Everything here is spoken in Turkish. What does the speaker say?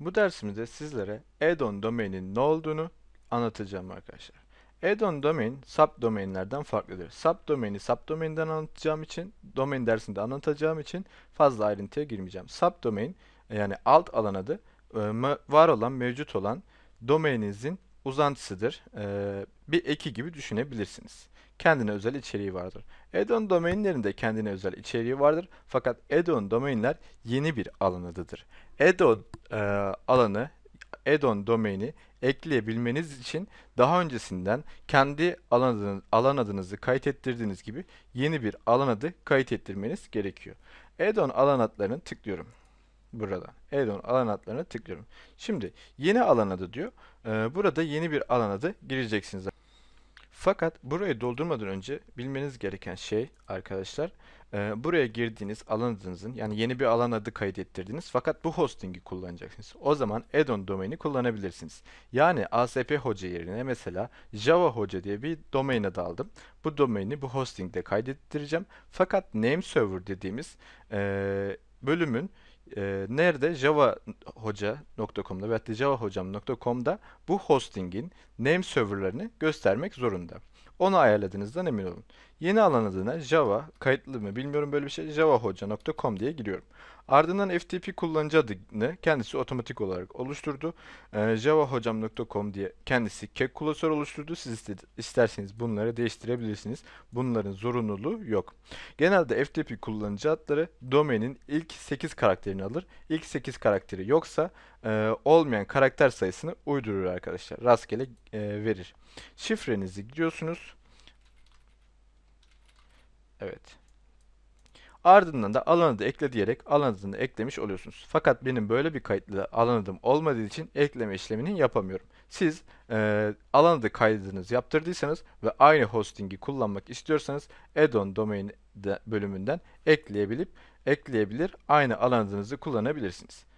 Bu dersimizde sizlere add-on domain'in ne olduğunu anlatacağım arkadaşlar. Add-on domain subdomainlerden farklıdır. Subdomain'i subdomain'den anlatacağım için, domain dersinde anlatacağım için fazla ayrıntıya girmeyeceğim. Subdomain e, yani alt alan adı e, var olan, mevcut olan domaininizin uzantısıdır. E, bir eki gibi düşünebilirsiniz. Kendine özel içeriği vardır. Add-on domainlerinde kendine özel içeriği vardır. Fakat add-on domainler yeni bir alan adıdır. Add-on e, alanı, add-on domaini ekleyebilmeniz için daha öncesinden kendi alan, adını, alan adınızı kayıt ettirdiğiniz gibi yeni bir alan adı kayıt ettirmeniz gerekiyor. Add-on alan adlarını tıklıyorum burada. Addon alan adlarına tıklıyorum. Şimdi yeni alan adı diyor. Ee, burada yeni bir alan adı gireceksiniz. Fakat burayı doldurmadan önce bilmeniz gereken şey arkadaşlar e, buraya girdiğiniz alan adınızın yani yeni bir alan adı kaydettirdiniz fakat bu hostingi kullanacaksınız. O zaman addon domaini kullanabilirsiniz. Yani ASP hoca yerine mesela Java hoca diye bir domain adı aldım. Bu domaini bu hostingde kaydettireceğim. Fakat name server dediğimiz e, bölümün e, nerede Java javahoca.com'da veya da javahocam.com'da bu hostingin name serverlarını göstermek zorunda. Onu ayarladığınızdan emin olun. Yeni alan adına java, kayıtlı mı bilmiyorum böyle bir şey, javahoca.com diye giriyorum. Ardından FTP kullanıcı adını kendisi otomatik olarak oluşturdu. Ee, javahocam.com diye kendisi kek klasör oluşturdu. Siz isterseniz bunları değiştirebilirsiniz. Bunların zorunluluğu yok. Genelde FTP kullanıcı adları domainin ilk 8 karakterini alır. İlk 8 karakteri yoksa e, olmayan karakter sayısını uydurur arkadaşlar. Rastgele e, verir. Şifrenizi giriyorsunuz. Evet. Ardından da alan adı ekle diyerek alan adını eklemiş oluyorsunuz. Fakat benim böyle bir kayıtlı alan adım olmadığı için ekleme işlemini yapamıyorum. Siz e, alan adı kaydınızı yaptırdıysanız ve aynı hostingi kullanmak istiyorsanız add domain bölümünden ekleyebilip ekleyebilir aynı alan adınızı kullanabilirsiniz.